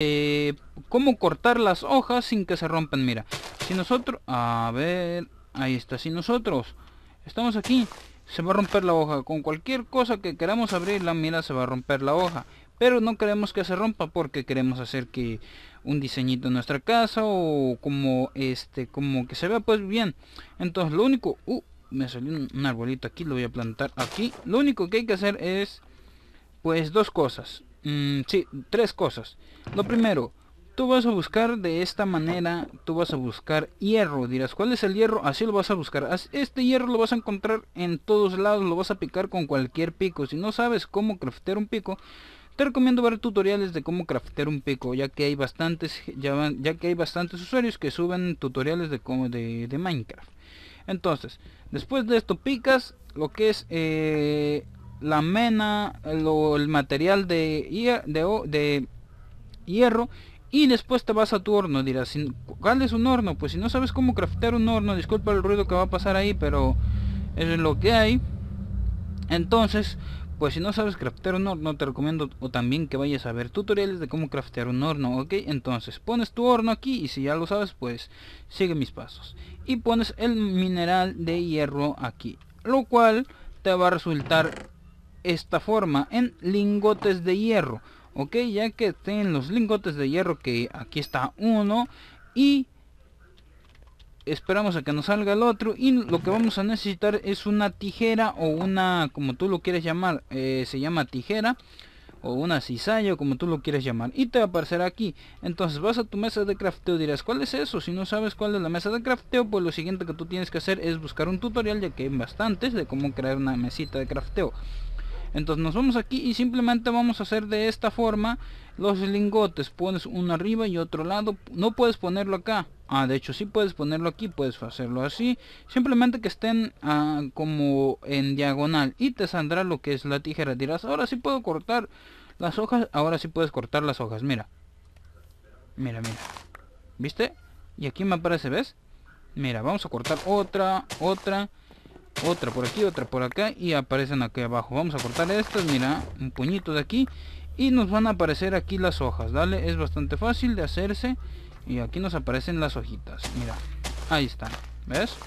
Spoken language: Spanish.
Eh, cómo cortar las hojas sin que se rompan mira si nosotros a ver ahí está si nosotros estamos aquí se va a romper la hoja con cualquier cosa que queramos abrir la mira se va a romper la hoja pero no queremos que se rompa porque queremos hacer que un diseñito en nuestra casa o como este como que se vea pues bien entonces lo único uh, me salió un, un arbolito aquí lo voy a plantar aquí lo único que hay que hacer es pues dos cosas Mm, sí, tres cosas. Lo primero, tú vas a buscar de esta manera, tú vas a buscar hierro. Dirás, ¿cuál es el hierro? Así lo vas a buscar. Este hierro lo vas a encontrar en todos lados, lo vas a picar con cualquier pico. Si no sabes cómo craftear un pico, te recomiendo ver tutoriales de cómo craftear un pico, ya que hay bastantes, ya, que hay bastantes usuarios que suben tutoriales de, de, de Minecraft. Entonces, después de esto picas lo que es eh, la mena, el material de, hierro y después te vas a tu horno. Dirás, ¿cuál es un horno? Pues si no sabes cómo craftear un horno, disculpa el ruido que va a pasar ahí, pero es lo que hay. Entonces, pues si no sabes craftear un horno, te recomiendo o también que vayas a ver tutoriales de cómo craftear un horno, ¿ok? Entonces, pones tu horno aquí y si ya lo sabes, pues sigue mis pasos. Y pones el mineral de hierro aquí, lo cual te va a resultar esta forma en lingotes de hierro ok ya que estén los lingotes de hierro que aquí está uno y esperamos a que nos salga el otro y lo que vamos a necesitar es una tijera o una como tú lo quieres llamar eh, se llama tijera o una cizalla como tú lo quieres llamar y te va a aparecer aquí entonces vas a tu mesa de crafteo dirás cuál es eso si no sabes cuál es la mesa de crafteo pues lo siguiente que tú tienes que hacer es buscar un tutorial ya que hay bastantes de cómo crear una mesita de crafteo entonces nos vamos aquí y simplemente vamos a hacer de esta forma los lingotes pones uno arriba y otro lado no puedes ponerlo acá ah de hecho sí puedes ponerlo aquí puedes hacerlo así simplemente que estén ah, como en diagonal y te saldrá lo que es la tijera dirás ahora sí puedo cortar las hojas ahora sí puedes cortar las hojas mira mira mira viste y aquí me aparece ves mira vamos a cortar otra otra otra por aquí, otra por acá y aparecen aquí abajo. Vamos a cortar estas, mira, un puñito de aquí. Y nos van a aparecer aquí las hojas, dale, Es bastante fácil de hacerse. Y aquí nos aparecen las hojitas, mira. Ahí están, ¿ves?